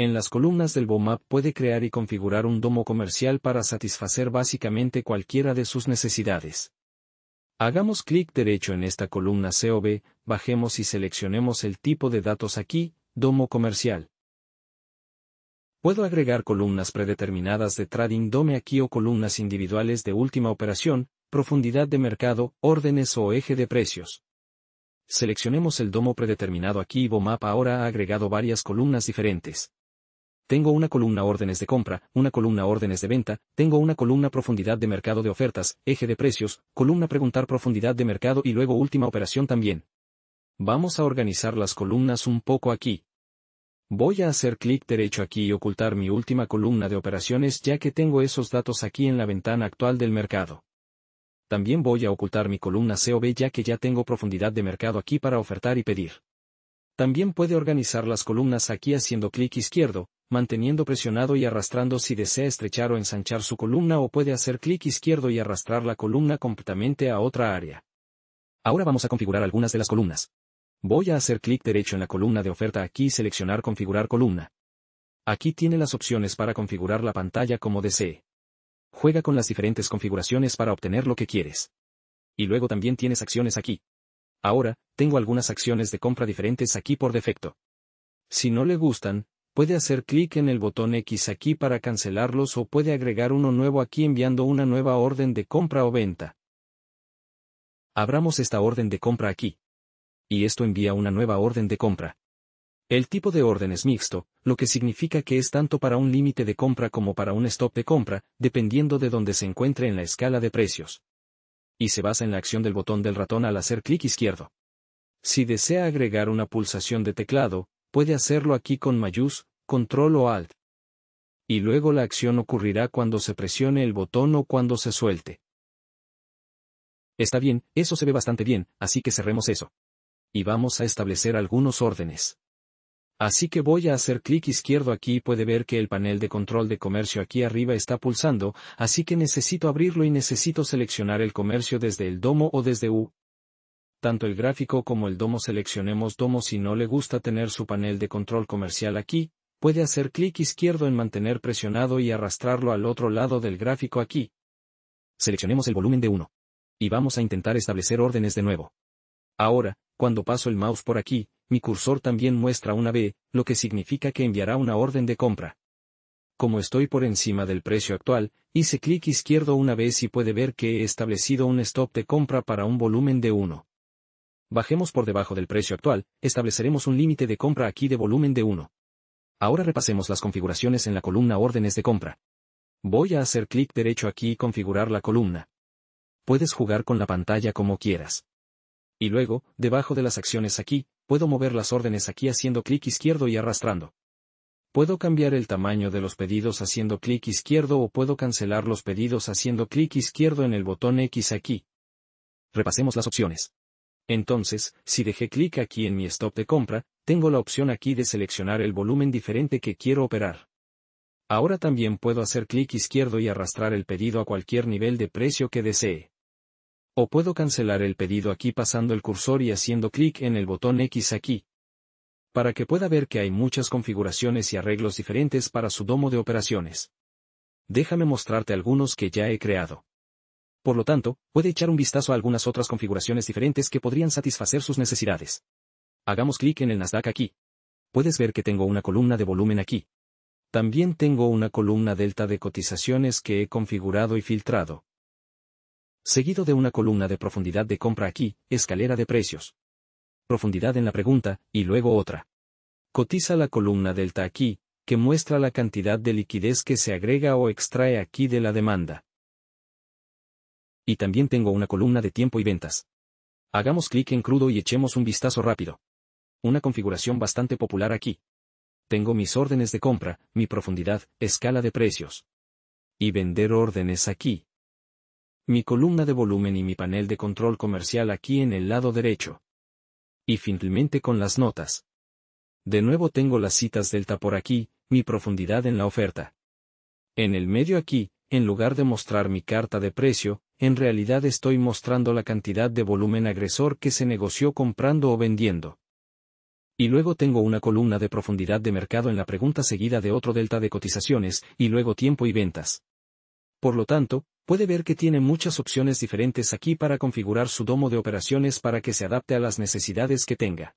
En las columnas del BOMAP puede crear y configurar un domo comercial para satisfacer básicamente cualquiera de sus necesidades. Hagamos clic derecho en esta columna COB, bajemos y seleccionemos el tipo de datos aquí, domo comercial. Puedo agregar columnas predeterminadas de Trading Dome aquí o columnas individuales de última operación, profundidad de mercado, órdenes o eje de precios. Seleccionemos el domo predeterminado aquí y BOMAP ahora ha agregado varias columnas diferentes tengo una columna órdenes de compra, una columna órdenes de venta, tengo una columna profundidad de mercado de ofertas, eje de precios, columna preguntar profundidad de mercado y luego última operación también. Vamos a organizar las columnas un poco aquí. Voy a hacer clic derecho aquí y ocultar mi última columna de operaciones ya que tengo esos datos aquí en la ventana actual del mercado. También voy a ocultar mi columna COB ya que ya tengo profundidad de mercado aquí para ofertar y pedir. También puede organizar las columnas aquí haciendo clic izquierdo, manteniendo presionado y arrastrando si desea estrechar o ensanchar su columna o puede hacer clic izquierdo y arrastrar la columna completamente a otra área. Ahora vamos a configurar algunas de las columnas. Voy a hacer clic derecho en la columna de oferta aquí y seleccionar configurar columna. Aquí tiene las opciones para configurar la pantalla como desee. Juega con las diferentes configuraciones para obtener lo que quieres. Y luego también tienes acciones aquí. Ahora, tengo algunas acciones de compra diferentes aquí por defecto. Si no le gustan, puede hacer clic en el botón X aquí para cancelarlos o puede agregar uno nuevo aquí enviando una nueva orden de compra o venta. Abramos esta orden de compra aquí. Y esto envía una nueva orden de compra. El tipo de orden es mixto, lo que significa que es tanto para un límite de compra como para un stop de compra, dependiendo de donde se encuentre en la escala de precios. Y se basa en la acción del botón del ratón al hacer clic izquierdo. Si desea agregar una pulsación de teclado, puede hacerlo aquí con mayús, Control o Alt. Y luego la acción ocurrirá cuando se presione el botón o cuando se suelte. Está bien, eso se ve bastante bien, así que cerremos eso. Y vamos a establecer algunos órdenes. Así que voy a hacer clic izquierdo aquí y puede ver que el panel de control de comercio aquí arriba está pulsando, así que necesito abrirlo y necesito seleccionar el comercio desde el domo o desde U. Tanto el gráfico como el domo seleccionemos domo si no le gusta tener su panel de control comercial aquí, puede hacer clic izquierdo en mantener presionado y arrastrarlo al otro lado del gráfico aquí. Seleccionemos el volumen de 1. Y vamos a intentar establecer órdenes de nuevo. Ahora, cuando paso el mouse por aquí, mi cursor también muestra una B, lo que significa que enviará una orden de compra. Como estoy por encima del precio actual, hice clic izquierdo una vez y puede ver que he establecido un stop de compra para un volumen de 1. Bajemos por debajo del precio actual, estableceremos un límite de compra aquí de volumen de 1. Ahora repasemos las configuraciones en la columna órdenes de compra. Voy a hacer clic derecho aquí y configurar la columna. Puedes jugar con la pantalla como quieras. Y luego, debajo de las acciones aquí, puedo mover las órdenes aquí haciendo clic izquierdo y arrastrando. Puedo cambiar el tamaño de los pedidos haciendo clic izquierdo o puedo cancelar los pedidos haciendo clic izquierdo en el botón X aquí. Repasemos las opciones. Entonces, si dejé clic aquí en mi stop de compra, tengo la opción aquí de seleccionar el volumen diferente que quiero operar. Ahora también puedo hacer clic izquierdo y arrastrar el pedido a cualquier nivel de precio que desee. O puedo cancelar el pedido aquí pasando el cursor y haciendo clic en el botón X aquí. Para que pueda ver que hay muchas configuraciones y arreglos diferentes para su domo de operaciones. Déjame mostrarte algunos que ya he creado. Por lo tanto, puede echar un vistazo a algunas otras configuraciones diferentes que podrían satisfacer sus necesidades. Hagamos clic en el Nasdaq aquí. Puedes ver que tengo una columna de volumen aquí. También tengo una columna delta de cotizaciones que he configurado y filtrado. Seguido de una columna de profundidad de compra aquí, escalera de precios. Profundidad en la pregunta, y luego otra. Cotiza la columna delta aquí, que muestra la cantidad de liquidez que se agrega o extrae aquí de la demanda. Y también tengo una columna de tiempo y ventas. Hagamos clic en crudo y echemos un vistazo rápido. Una configuración bastante popular aquí. Tengo mis órdenes de compra, mi profundidad, escala de precios. Y vender órdenes aquí. Mi columna de volumen y mi panel de control comercial aquí en el lado derecho. Y finalmente con las notas. De nuevo tengo las citas delta por aquí, mi profundidad en la oferta. En el medio aquí, en lugar de mostrar mi carta de precio, en realidad estoy mostrando la cantidad de volumen agresor que se negoció comprando o vendiendo y luego tengo una columna de profundidad de mercado en la pregunta seguida de otro delta de cotizaciones, y luego tiempo y ventas. Por lo tanto, puede ver que tiene muchas opciones diferentes aquí para configurar su domo de operaciones para que se adapte a las necesidades que tenga.